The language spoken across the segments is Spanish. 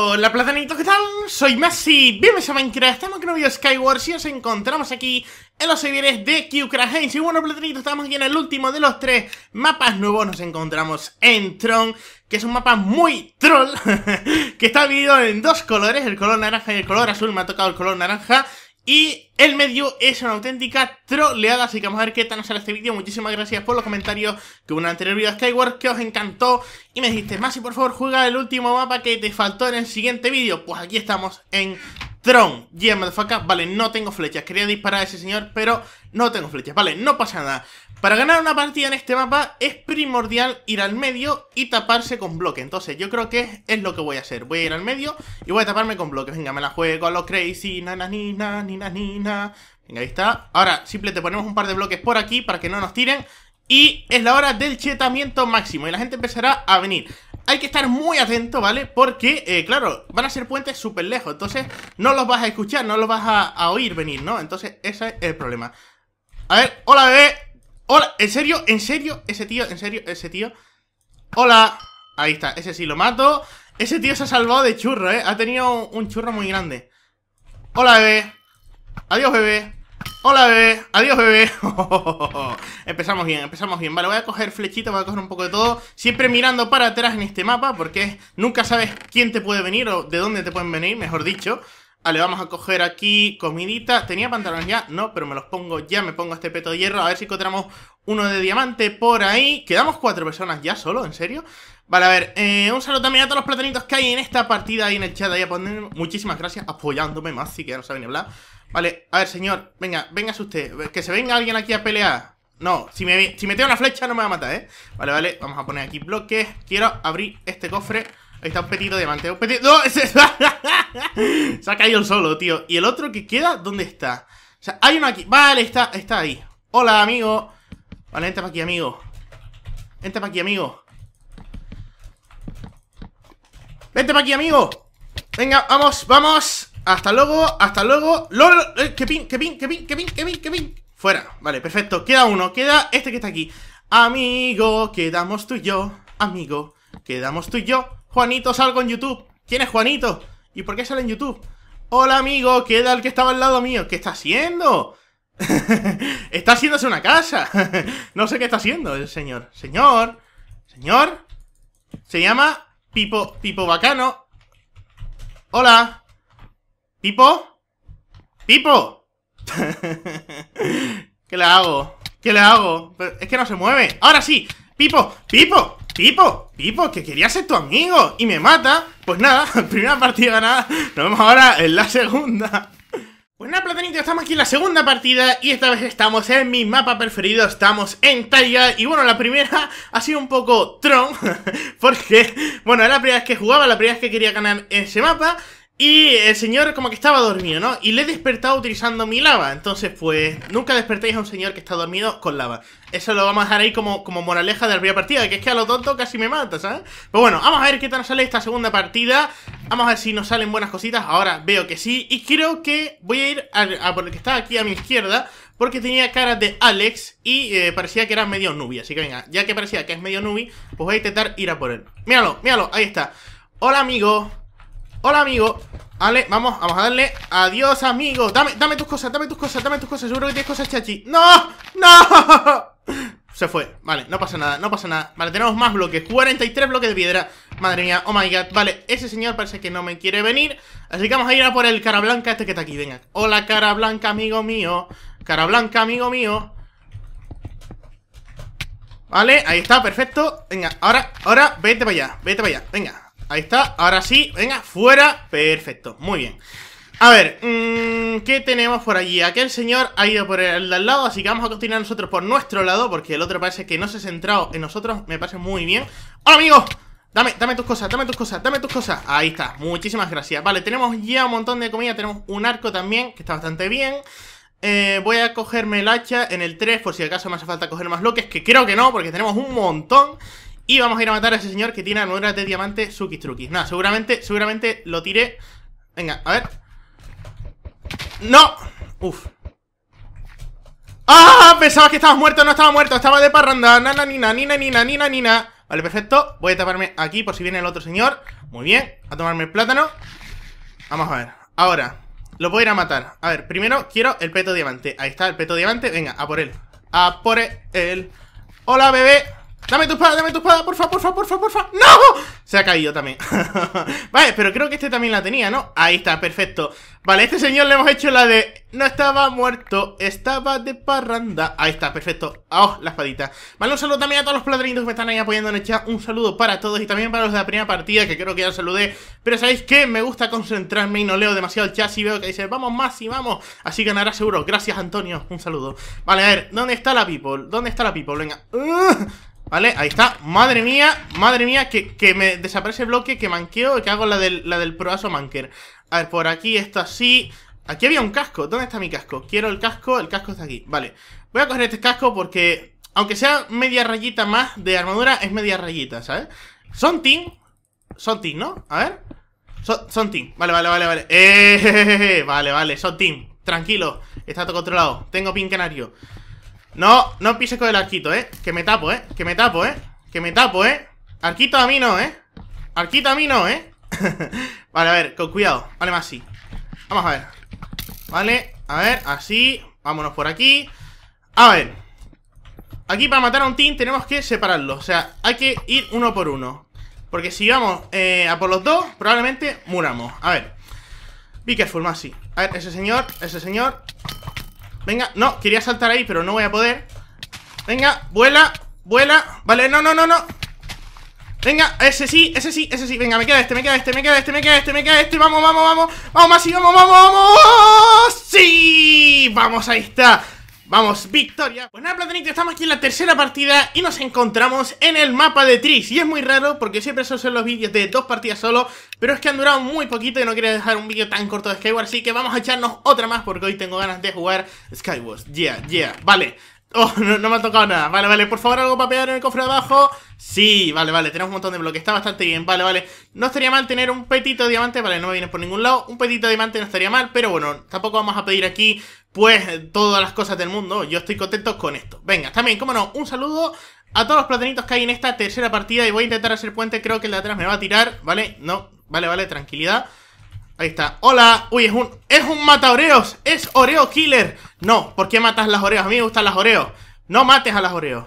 Hola platanitos, ¿qué tal? Soy Messi, bienvenidos a Minecraft, estamos con un video Skywars y os encontramos aquí en los servidores de Heinz. Y bueno platanitos, estamos aquí en el último de los tres mapas nuevos, nos encontramos en Tron que es un mapa muy troll, que está dividido en dos colores, el color naranja y el color azul, me ha tocado el color naranja y el medio es una auténtica troleada, así que vamos a ver qué tal nos sale este vídeo. Muchísimas gracias por los comentarios que hubo en el anterior vídeo de Skyward, que os encantó. Y me dijiste, Masi, por favor, juega el último mapa que te faltó en el siguiente vídeo. Pues aquí estamos en Tron, yeah, motherfucker. Vale, no tengo flechas. Quería disparar a ese señor, pero no tengo flechas. Vale, no pasa nada. Para ganar una partida en este mapa es primordial ir al medio y taparse con bloques Entonces yo creo que es lo que voy a hacer. Voy a ir al medio y voy a taparme con bloques Venga, me la juego a los crazy. Na, na, ni, Venga, ahí está. Ahora, simplemente ponemos un par de bloques por aquí para que no nos tiren. Y es la hora del chetamiento máximo y la gente empezará a venir hay que estar muy atento, ¿vale? Porque, eh, claro, van a ser puentes súper lejos Entonces no los vas a escuchar, no los vas a, oír venir, ¿no? Entonces ese es el problema A ver, hola bebé Hola, en serio, en serio, ese tío, en serio, ese tío Hola Ahí está, ese sí lo mato Ese tío se ha salvado de churro, ¿eh? Ha tenido un churro muy grande Hola bebé Adiós bebé Hola bebé, adiós bebé Empezamos bien, empezamos bien Vale, voy a coger flechita, voy a coger un poco de todo Siempre mirando para atrás en este mapa Porque nunca sabes quién te puede venir O de dónde te pueden venir, mejor dicho Vale, vamos a coger aquí comidita. ¿Tenía pantalones ya? No, pero me los pongo ya. Me pongo este peto de hierro. A ver si encontramos uno de diamante por ahí. Quedamos cuatro personas ya solo, ¿en serio? Vale, a ver. Eh, un saludo también a todos los platanitos que hay en esta partida ahí en el chat. Ahí a poner. Muchísimas gracias apoyándome más. si que ya no saben ni hablar. Vale, a ver, señor, venga, véngase usted. Que se venga alguien aquí a pelear. No, si me, si me una flecha no me va a matar, ¿eh? Vale, vale, vamos a poner aquí bloques. Quiero abrir este cofre. Ahí está un petito de diamante. Un petito... ¡No! Se... ha caído el solo, tío. ¿Y el otro que queda? ¿Dónde está? O sea, hay uno aquí. Vale, está, está ahí. Hola, amigo. Vale, entra para aquí, amigo. Entra para aquí, amigo. Vente para aquí, amigo. Venga, vamos, vamos. Hasta luego, hasta luego. ¡Lol! Eh, pin, que pin, que pin, que pin, que pin, que pin! Fuera. Vale, perfecto. Queda uno. Queda este que está aquí. Amigo, quedamos tú y yo. Amigo, quedamos tú y yo. Juanito, salgo en YouTube. ¿Quién es Juanito? ¿Y por qué sale en YouTube? Hola, amigo. Queda el que estaba al lado mío. ¿Qué está haciendo? está haciéndose una casa. no sé qué está haciendo el señor. Señor. Señor. Se llama Pipo, Pipo Bacano. Hola. ¿Pipo? ¡Pipo! ¿Qué le hago? ¿Qué le hago? es que no se mueve. ¡Ahora sí! ¡Pipo! ¡Pipo! Pipo, Pipo, que quería ser tu amigo y me mata. Pues nada, primera partida ganada. Nos vemos ahora en la segunda. Pues nada, estamos aquí en la segunda partida y esta vez estamos en mi mapa preferido, estamos en Taiga y bueno, la primera ha sido un poco tron porque, bueno, era la primera vez que jugaba, la primera vez que quería ganar ese mapa y el señor como que estaba dormido, ¿no? Y le he despertado utilizando mi lava. Entonces, pues, nunca despertéis a un señor que está dormido con lava. Eso lo vamos a dejar ahí como, como moraleja de la primera partida, que es que a lo tonto casi me mata, ¿sabes? Pero bueno, vamos a ver qué tal nos sale esta segunda partida. Vamos a ver si nos salen buenas cositas. Ahora veo que sí. Y creo que voy a ir a, por el que está aquí a mi izquierda, porque tenía cara de Alex y eh, parecía que era medio nubi. Así que venga, ya que parecía que es medio nubi, pues voy a intentar ir a por él. Míralo, míralo, ahí está. Hola, amigo. Hola, amigo Vale, vamos, vamos a darle Adiós, amigo Dame, dame tus cosas, dame tus cosas, dame tus cosas Seguro que tienes cosas, chachi ¡No! ¡No! Se fue, vale, no pasa nada, no pasa nada Vale, tenemos más bloques, 43 bloques de piedra Madre mía, oh my god, vale Ese señor parece que no me quiere venir Así que vamos a ir a por el cara blanca este que está aquí, venga Hola cara blanca, amigo mío Cara blanca, amigo mío Vale, ahí está, perfecto Venga, ahora, ahora, vete para allá, vete para allá, venga Ahí está, ahora sí, venga, fuera Perfecto, muy bien a ver, mm, ¿qué tenemos por allí? Aquel señor ha ido por el de al lado, así que vamos a continuar nosotros por nuestro lado, porque el otro parece que no se ha centrado en nosotros, me parece muy bien. ¡Hola, ¡Oh, amigos! Dame, dame tus cosas, dame tus cosas, dame tus cosas. Ahí está, muchísimas gracias. Vale, tenemos ya un montón de comida, tenemos un arco también, que está bastante bien. Eh, voy a cogerme el hacha en el 3 por si acaso me hace falta coger más loques, que creo que no, porque tenemos un montón. Y vamos a ir a matar a ese señor que tiene nuevas de diamante suki-truki. Nada, seguramente, seguramente lo tiré. Venga, a ver. ¡No! Uf. ¡Ah! Pensaba que estaba muerto, no estaba muerto, estaba de parranda. Nana, nina, nina, nina, nina, nina. Vale, perfecto. Voy a taparme aquí por si viene el otro señor. Muy bien, a tomarme el plátano. Vamos a ver. Ahora, lo voy a ir a matar. A ver, primero quiero el peto diamante. Ahí está, el peto diamante. Venga, a por él. A por él. Hola, bebé. Dame tu espada, dame tu espada, porfa, porfa, porfa, porfa. ¡No! Se ha caído también. vale, pero creo que este también la tenía, ¿no? Ahí está, perfecto. Vale, este señor le hemos hecho la de... No estaba muerto, estaba de parranda. Ahí está, perfecto. Ah, ¡Oh, la espadita! Vale, un saludo también a todos los paladrinos que me están ahí apoyando en el chat. Un saludo para todos y también para los de la primera partida, que creo que ya saludé. Pero sabéis que me gusta concentrarme y no leo demasiado el chat si veo que dice, vamos más y vamos. Así ganará seguro. Gracias, Antonio. Un saludo. Vale, a ver, ¿dónde está la people? ¿Dónde está la people? Venga. Vale, ahí está, madre mía, madre mía Que, me desaparece el bloque, que manqueo Que hago la del, la del proaso manker A ver, por aquí está así Aquí había un casco, ¿dónde está mi casco? Quiero el casco, el casco está aquí, vale Voy a coger este casco porque, aunque sea media rayita más de armadura Es media rayita, ¿sabes? Son team, son team, ¿no? A ver son, team, vale, vale, vale, vale eh, Vale, vale, son team, tranquilo Está todo controlado, tengo pin canario no, no pises con el arquito, ¿eh? Que me tapo, ¿eh? Que me tapo, ¿eh? Que me tapo, ¿eh? Arquito a mí no, ¿eh? Arquito a mí no, ¿eh? vale, a ver, con cuidado Vale, más así Vamos a ver Vale, a ver, así Vámonos por aquí A ver Aquí para matar a un team tenemos que separarlo O sea, hay que ir uno por uno Porque si vamos eh, a por los dos Probablemente muramos A ver Be careful, así A ver, ese señor, ese señor Venga, no, quería saltar ahí, pero no voy a poder Venga, vuela, vuela Vale, no, no, no, no Venga, ese sí, ese sí, ese sí Venga, me queda este, me queda este, me queda este, me queda este, me queda este Vamos, vamos, vamos Vamos, así, vamos, vamos, vamos ¡Sí! Vamos, ahí está ¡Vamos, victoria! Pues nada, Platanito, estamos aquí en la tercera partida y nos encontramos en el mapa de Tris. Y es muy raro porque siempre esos son los vídeos de dos partidas solo, pero es que han durado muy poquito y no quería dejar un vídeo tan corto de Skyward, así que vamos a echarnos otra más porque hoy tengo ganas de jugar Skyward. Yeah, yeah, vale. Oh, no, me ha tocado nada. Vale, vale, por favor, algo para pegar en el cofre de abajo. Sí, vale, vale, tenemos un montón de bloques. Está bastante bien, vale, vale. No estaría mal tener un petito de diamante. Vale, no me vienes por ningún lado. Un petito de diamante no estaría mal, pero bueno, tampoco vamos a pedir aquí, pues, todas las cosas del mundo. Yo estoy contento con esto. Venga, también, cómo no, un saludo a todos los platanitos que hay en esta tercera partida. Y voy a intentar hacer puente, creo que el de atrás me va a tirar. Vale, no, vale, vale, tranquilidad. Ahí está. Hola. Uy, es un, es un mata Es oreo killer. No, ¿por qué matas las oreos? A mí me gustan las oreos. No mates a las oreos.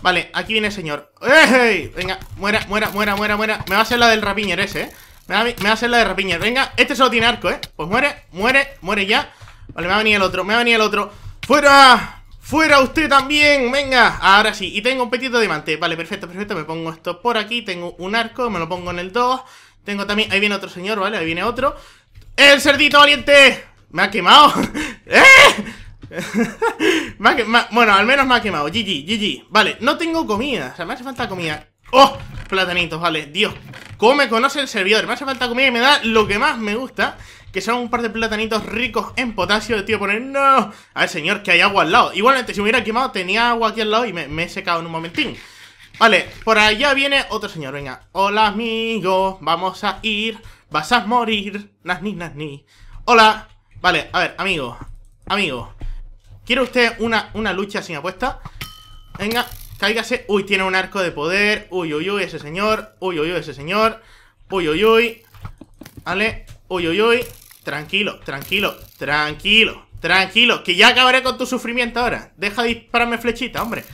Vale, aquí viene el señor. ¡Ey! Venga, muera, muera, muera, muera, muera. Me va a hacer la del rapiñer ese, ¿eh? Me va, a, hacer la del rapiñer. Venga, este solo tiene arco, ¿eh? Pues muere, muere, muere ya. Vale, me va a venir el otro, me va a venir el otro. ¡Fuera! ¡Fuera usted también! ¡Venga! Ahora sí, y tengo un petito diamante Vale, perfecto, perfecto, me pongo esto por aquí Tengo un arco, me lo pongo en el 2 tengo también... Ahí viene otro señor, ¿vale? Ahí viene otro. ¡El cerdito valiente! ¡Me ha quemado! ¡Eh! Bueno, al menos me ha quemado. GG, GG. Vale, no tengo comida. O sea, me hace falta comida. ¡Oh! Platanitos, vale. Dios, cómo me conoce el servidor. Me hace falta comida y me da lo que más me gusta. Que son un par de platanitos ricos en potasio. El tío pone, no. A ver, señor, que hay agua al lado. Igualmente, si me hubiera quemado, tenía agua aquí al lado y me he secado en un momentín. Vale, por allá viene otro señor, venga. Hola, amigo, vamos a ir, vas a morir. Nasni, nasni. Hola. Vale, a ver, amigo, amigo. ¿Quiere usted una, una lucha sin apuesta? Venga, cáigase. Uy, tiene un arco de poder. Uy, uy, uy, ese señor. Uy, uy, uy, ese señor. Uy, uy, uy. Vale, uy, uy, uy. Tranquilo, tranquilo, tranquilo, tranquilo. Que ya acabaré con tu sufrimiento ahora. Deja de dispararme flechita, hombre.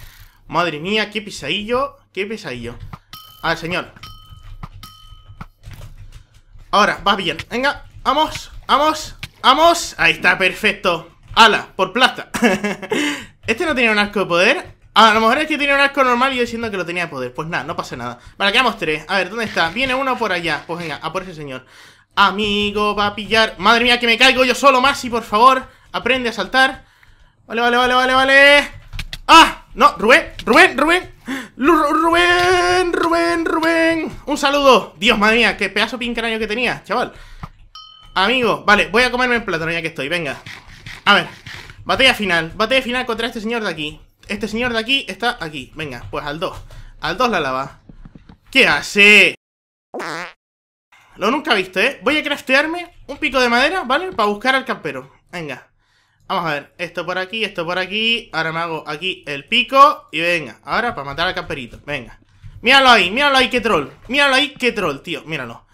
Madre mía, qué pesadillo, qué pesadillo. ver, señor. Ahora, va bien. Venga, vamos, vamos, vamos. Ahí está, perfecto. Ala, Por plata. este no tiene un arco de poder. a lo mejor es que tiene un arco normal y yo diciendo que lo tenía de poder. Pues nada, no pasa nada. Vale, quedamos tres. A ver, ¿dónde está? Viene uno por allá. Pues venga, a por ese señor. Amigo, va a pillar. Madre mía, que me caigo yo solo, y por favor. Aprende a saltar. Vale, vale, vale, vale, vale. ¡Ah! No, Rubén, Rubén, Rubén. Rubén, Rubén, Rubén. Un saludo. Dios, madre mía, qué pedazo pincraño que tenía, chaval. Amigo, vale, voy a comerme el plátano ya que estoy, venga. A ver, batalla final. Batalla final contra este señor de aquí. Este señor de aquí está aquí. Venga, pues al 2. Al 2 la lava. ¿Qué hace? Lo nunca he visto, ¿eh? Voy a craftearme un pico de madera, ¿vale? Para buscar al campero. Venga. Vamos a ver, esto por aquí, esto por aquí. Ahora me hago aquí el pico. Y venga, ahora para matar al camperito. Venga. Míralo ahí, míralo ahí, qué troll. Míralo ahí, qué troll, tío. Míralo.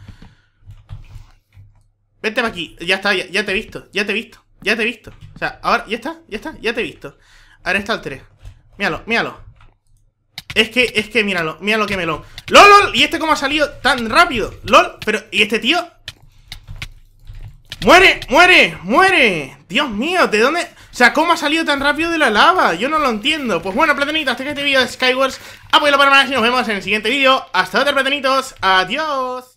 Vete para aquí. Ya está, ya, te he visto, ya te he visto, ya te he visto. O sea, ahora, ya está, ya está, ya te he visto. Ahora está el 3. Míralo, míralo. Es que, es que, míralo, míralo que melón. ¡Lol, lol! ¿Y este cómo ha salido tan rápido? ¡Lol! Pero, ¿y este tío? ¡Muere! ¡Muere! ¡Muere! ¡Dios mío! ¿De dónde...? O sea, ¿cómo ha salido tan rápido de la lava? Yo no lo entiendo. Pues bueno, platanitos, hasta que este vídeo de Skywars. Apoyo para más y nos vemos en el siguiente vídeo. Hasta otra, platanitos. ¡Adiós!